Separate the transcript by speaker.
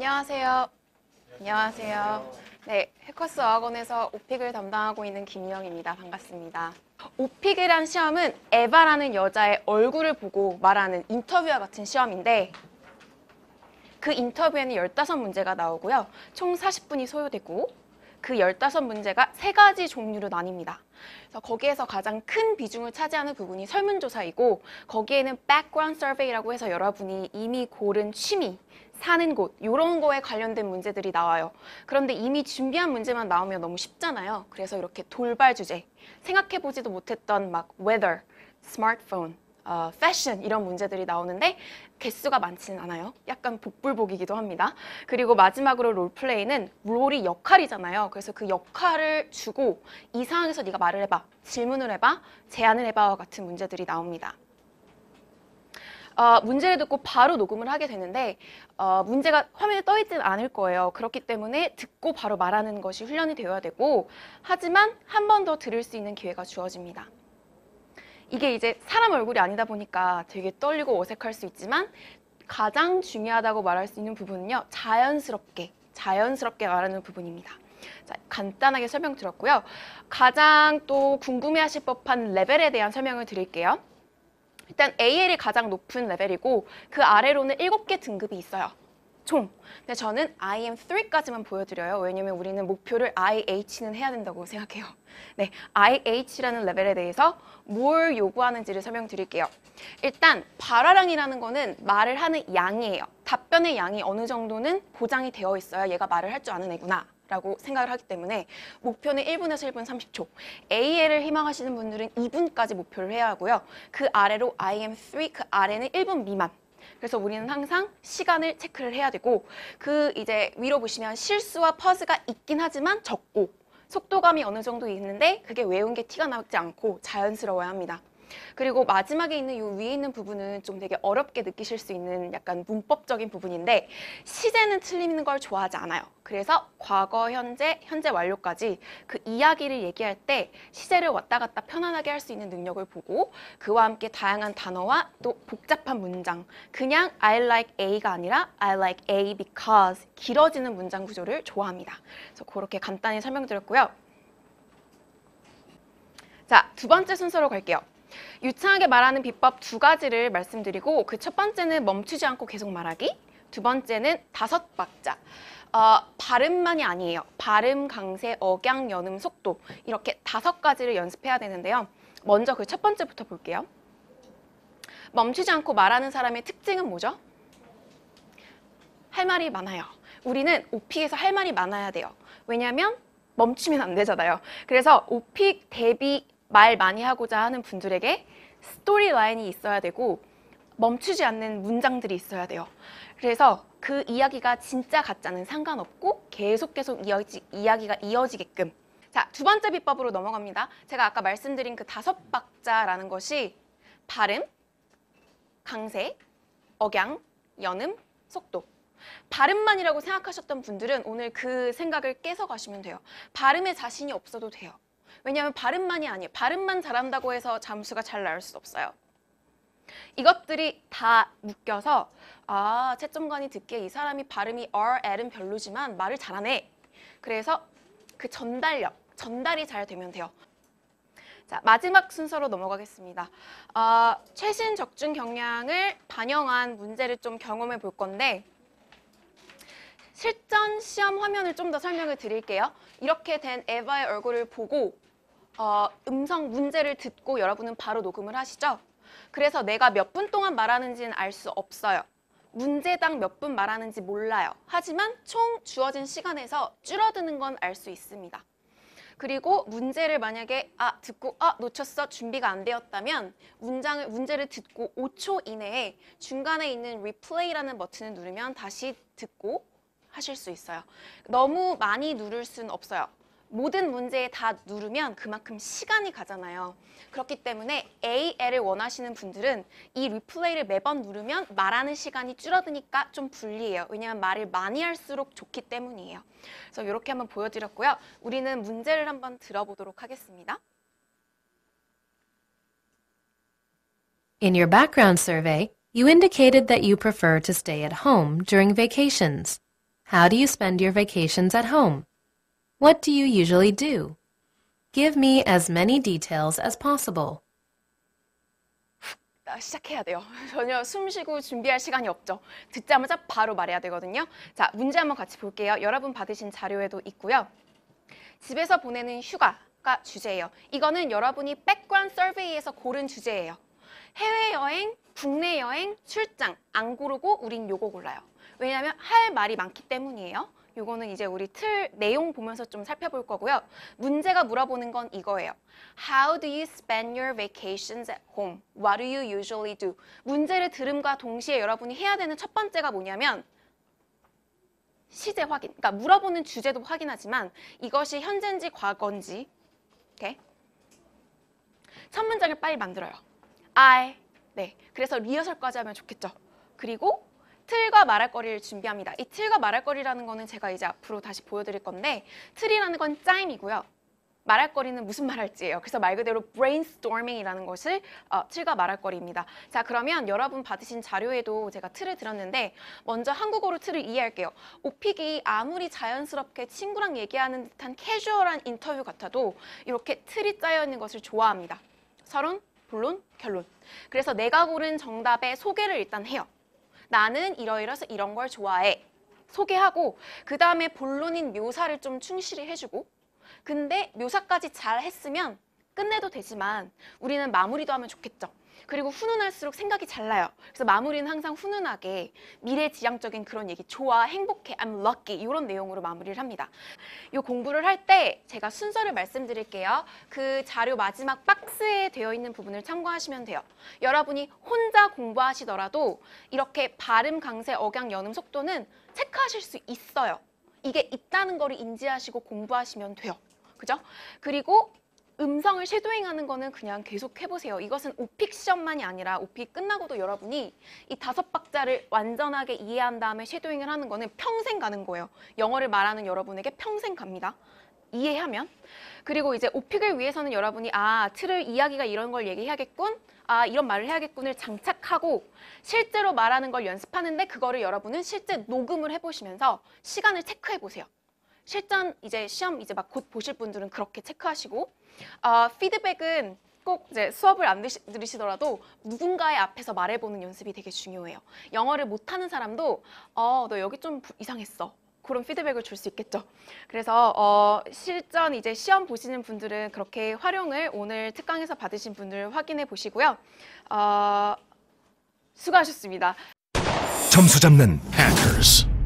Speaker 1: 안녕하세요. 안녕하세요. 네, 해커스 어학원에서 오픽을 담당하고 있는 김희영입니다 반갑습니다. 오픽이란 시험은 에바라는 여자의 얼굴을 보고 말하는 인터뷰와 같은 시험인데 그 인터뷰에는 15문제가 나오고요. 총 40분이 소요되고 그 15문제가 세가지 종류로 나뉩니다. 그래서 거기에서 가장 큰 비중을 차지하는 부분이 설문조사이고 거기에는 background survey라고 해서 여러분이 이미 고른 취미, 사는 곳 이런 거에 관련된 문제들이 나와요. 그런데 이미 준비한 문제만 나오면 너무 쉽잖아요. 그래서 이렇게 돌발 주제, 생각해보지도 못했던 막 weather, smartphone, 어, 패션 이런 문제들이 나오는데 개수가 많지는 않아요. 약간 복불복이기도 합니다. 그리고 마지막으로 롤플레이는 롤이 역할이잖아요. 그래서 그 역할을 주고 이 상황에서 네가 말을 해봐, 질문을 해봐, 제안을 해봐와 같은 문제들이 나옵니다. 어, 문제를 듣고 바로 녹음을 하게 되는데 어, 문제가 화면에 떠 있진 않을 거예요. 그렇기 때문에 듣고 바로 말하는 것이 훈련이 되어야 되고 하지만 한 번 더 들을 수 있는 기회가 주어집니다. 이게 이제 사람 얼굴이 아니다 보니까 되게 떨리고 어색할 수 있지만 가장 중요하다고 말할 수 있는 부분은요. 자연스럽게, 자연스럽게 말하는 부분입니다. 자, 간단하게 설명드렸고요. 가장 또 궁금해하실 법한 레벨에 대한 설명을 드릴게요. 일단 AL이 가장 높은 레벨이고 그 아래로는 7개 등급이 있어요. 총. 근데 저는 IM3까지만 보여드려요. 왜냐면 우리는 목표를 IH는 해야 된다고 생각해요. 네, IH라는 레벨에 대해서 뭘 요구하는지를 설명드릴게요. 일단 발화량이라는 거는 말을 하는 양이에요. 답변의 양이 어느 정도는 보장이 되어 있어야 얘가 말을 할 줄 아는 애구나. 라고 생각을 하기 때문에 목표는 1분에서 1분 30초 AL을 희망하시는 분들은 2분까지 목표를 해야 하고요 그 아래로 IM3 그 아래는 1분 미만 그래서 우리는 항상 시간을 체크를 해야 되고 그 이제 위로 보시면 실수와 퍼즈가 있긴 하지만 적고 속도감이 어느 정도 있는데 그게 외운 게 티가 나지 않고 자연스러워야 합니다 그리고 마지막에 있는 이 위에 있는 부분은 좀 되게 어렵게 느끼실 수 있는 약간 문법적인 부분인데 시제는 틀리는 걸 좋아하지 않아요. 그래서 과거, 현재, 현재 완료까지 그 이야기를 얘기할 때 시제를 왔다 갔다 편안하게 할 수 있는 능력을 보고 그와 함께 다양한 단어와 또 복잡한 문장 그냥 I like A가 아니라 I like A because 길어지는 문장 구조를 좋아합니다. 그래서 그렇게 간단히 설명드렸고요. 자, 두 번째 순서로 갈게요. 유창하게 말하는 비법 두 가지를 말씀드리고 그 첫 번째는 멈추지 않고 계속 말하기 두 번째는 다섯 박자 어, 발음만이 아니에요 발음, 강세, 억양, 연음, 속도 이렇게 다섯 가지를 연습해야 되는데요 먼저 그 첫 번째부터 볼게요 멈추지 않고 말하는 사람의 특징은 뭐죠? 할 말이 많아요 우리는 오픽에서 할 말이 많아야 돼요 왜냐하면 멈추면 안 되잖아요 그래서 오픽 대비 말 많이 하고자 하는 분들에게 스토리 라인이 있어야 되고 멈추지 않는 문장들이 있어야 돼요. 그래서 그 이야기가 진짜 가짜는 상관없고 계속 계속 이어지, 이야기가 이어지게끔 자, 두 번째 비법으로 넘어갑니다. 제가 아까 말씀드린 그 다섯 박자라는 것이 발음, 강세, 억양, 연음, 속도 발음만이라고 생각하셨던 분들은 오늘 그 생각을 깨서 가시면 돼요. 발음에 자신이 없어도 돼요. 왜냐하면 발음만이 아니에요. 발음만 잘한다고 해서 잠수가 잘 나올 수 없어요. 이것들이 다 묶여서 아 채점관이 듣기에 이 사람이 발음이 R, L은 별로지만 말을 잘하네. 그래서 그 전달력, 전달이 잘 되면 돼요. 자 마지막 순서로 넘어가겠습니다. 어, 최신 적중 경향을 반영한 문제를 좀 경험해 볼 건데 실전 시험 화면을 좀 더 설명을 드릴게요. 이렇게 된 에바의 얼굴을 보고 어, 음성 문제를 듣고 여러분은 바로 녹음을 하시죠? 그래서 내가 몇 분 동안 말하는지는 알 수 없어요. 문제당 몇 분 말하는지 몰라요. 하지만 총 주어진 시간에서 줄어드는 건 알 수 있습니다. 그리고 문제를 만약에 아 듣고 아 놓쳤어 준비가 안 되었다면 문장을 문제를 듣고 5초 이내에 중간에 있는 r e p l a y 라는 버튼을 누르면 다시 듣고 하실 수 있어요. 너무 많이 누를 수는 없어요. 모든 문제에 다 누르면 그만큼 시간이 가잖아요. 그렇기 때문에 AL을 원하시는 분들은 이 리플레이를 매번 누르면 말하는 시간이 줄어드니까 좀 불리해요. 왜냐하면 말을 많이 할수록 좋기 때문이에요. 그래서 이렇게 한번 보여드렸고요. 우리는 문제를 한번 들어보도록 하겠습니다. In your background survey, you indicated that you prefer to stay at home during vacations. How do you spend your vacations at home? What do you usually do? Give me as many details as possible. 아, 시작해야 돼요. 전혀 숨 쉬고 준비할 시간이 없죠. 듣자마자 바로 말해야 되거든요. 자, 문제 한번 같이 볼게요. 여러분 받으신 자료에도 있고요. 집에서 보내는 휴가가 주제예요. 이거는 여러분이 백그라운드 서베이에서 고른 주제예요. 해외여행, 국내 여행, 출장 안 고르고 우린 요거 골라요. 왜냐하면 할 말이 많기 때문이에요. 이거는 이제 우리 틀 내용 보면서 좀 살펴볼 거고요. 문제가 물어보는 건 이거예요. How do you spend your vacations at home? What do you usually do? 문제를 들음과 동시에 여러분이 해야 되는 첫 번째가 뭐냐면 시제 확인. 그러니까 물어보는 주제도 확인하지만 이것이 현재인지 과거인지. 첫 문장을 빨리 만들어요. I. 네. 그래서 리허설까지 하면 좋겠죠. 그리고 틀과 말할 거리를 준비합니다. 이 틀과 말할 거리라는 거는 제가 이제 앞으로 다시 보여드릴 건데 틀이라는 건 짜임이고요. 말할 거리는 무슨 말할지예요. 그래서 말 그대로 brainstorming이라는 것을 어, 틀과 말할 거리입니다. 자 그러면 여러분 받으신 자료에도 제가 틀을 들었는데 먼저 한국어로 틀을 이해할게요. 오픽이 아무리 자연스럽게 친구랑 얘기하는 듯한 캐주얼한 인터뷰 같아도 이렇게 틀이 짜여 있는 것을 좋아합니다. 서론, 본론, 결론. 그래서 내가 고른 정답의 소개를 일단 해요. 나는 이러이러서 이런 걸 좋아해. 소개하고 그 다음에 본론인 묘사를 좀 충실히 해주고 근데 묘사까지 잘 했으면 끝내도 되지만 우리는 마무리도 하면 좋겠죠. 그리고 훈훈할수록 생각이 잘 나요. 그래서 마무리는 항상 훈훈하게 미래지향적인 그런 얘기, 좋아, 행복해, I'm lucky 이런 내용으로 마무리를 합니다. 이 공부를 할 때 제가 순서를 말씀드릴게요. 그 자료 마지막 박스에 되어 있는 부분을 참고하시면 돼요. 여러분이 혼자 공부하시더라도 이렇게 발음 강세, 억양, 연음, 속도는 체크하실 수 있어요. 이게 있다는 거를 인지하시고 공부하시면 돼요. 그죠? 그리고 음성을 쉐도잉하는 거는 그냥 계속 해보세요. 이것은 오픽 시험만이 아니라 오픽 끝나고도 여러분이 이 다섯 박자를 완전하게 이해한 다음에 쉐도잉을 하는 거는 평생 가는 거예요. 영어를 말하는 여러분에게 평생 갑니다. 이해하면 그리고 이제 오픽을 위해서는 여러분이 아 틀을 이야기가 이런 걸 얘기해야겠군 아 이런 말을 해야겠군을 장착하고 실제로 말하는 걸 연습하는데 그거를 여러분은 실제 녹음을 해보시면서 시간을 체크해보세요 실전 이제 시험 이제 막 곧 보실 분들은 그렇게 체크하시고 아, 피드백은 꼭 이제 수업을 안 들으시, 더라도 누군가의 앞에서 말해보는 연습이 되게 중요해요. 영어를 못하는 사람도 어, 너 여기 좀 이상했어. 그런 피드백을 줄 수 있겠죠. 그래서 어, 실전 이제 시험 보시는 분들은 그렇게 활용을 오늘 특강에서 받으신 분들 확인해 보시고요. 어, 수고하셨습니다. 점수 잡는 hackers.